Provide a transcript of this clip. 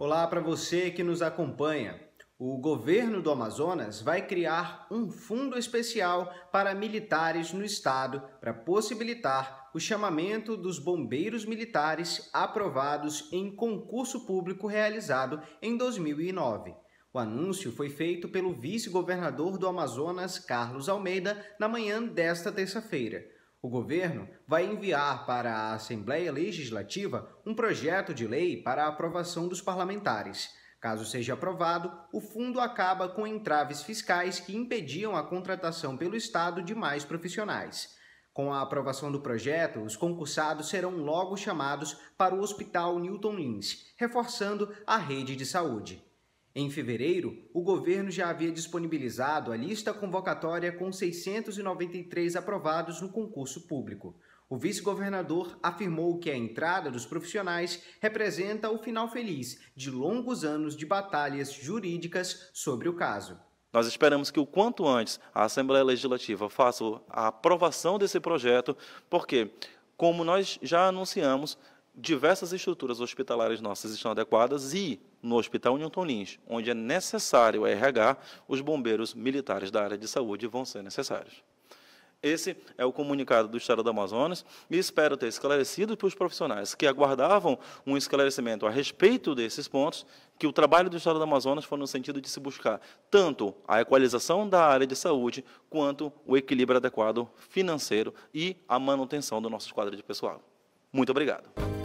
Olá para você que nos acompanha. O governo do Amazonas vai criar um fundo especial para militares no estado para possibilitar o chamamento dos bombeiros militares aprovados em concurso público realizado em 2009. O anúncio foi feito pelo vice-governador do Amazonas, Carlos Almeida, na manhã desta terça-feira. O governo vai enviar para a Assembleia Legislativa um projeto de lei para a aprovação dos parlamentares. Caso seja aprovado, o fundo acaba com entraves fiscais que impediam a contratação pelo Estado de mais profissionais. Com a aprovação do projeto, os concursados serão logo chamados para o Hospital Newton Lins, reforçando a rede de saúde. Em fevereiro, o governo já havia disponibilizado a lista convocatória com 693 aprovados no concurso público. O vice-governador afirmou que a entrada dos profissionais representa o final feliz de longos anos de batalhas jurídicas sobre o caso. Nós esperamos que o quanto antes a Assembleia Legislativa faça a aprovação desse projeto, porque, como nós já anunciamos, diversas estruturas hospitalares nossas estão adequadas e no Hospital Newton Lins, onde é necessário o RH, os bombeiros militares da área de saúde vão ser necessários. Esse é o comunicado do Estado do Amazonas e espero ter esclarecido para os profissionais que aguardavam um esclarecimento a respeito desses pontos que o trabalho do Estado do Amazonas foi no sentido de se buscar tanto a equalização da área de saúde quanto o equilíbrio adequado financeiro e a manutenção do nosso quadro de pessoal. Muito obrigado.